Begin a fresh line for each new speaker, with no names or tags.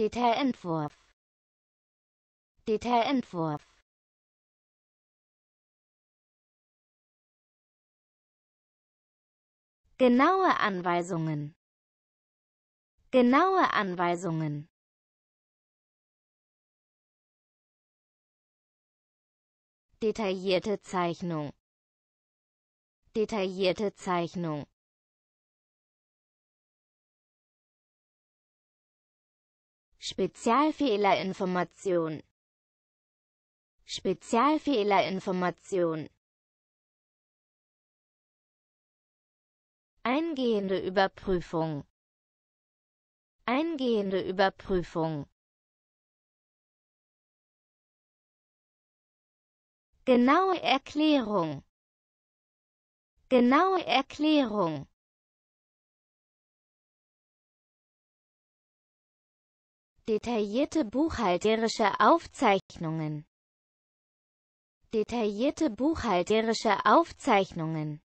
Detailentwurf Detailentwurf Genaue Anweisungen Genaue Anweisungen Detaillierte Zeichnung Detaillierte Zeichnung Spezialfehlerinformation Spezialfehlerinformation Eingehende Überprüfung Eingehende Überprüfung Genaue Erklärung Genaue Erklärung Detaillierte buchhalterische Aufzeichnungen Detaillierte buchhalterische Aufzeichnungen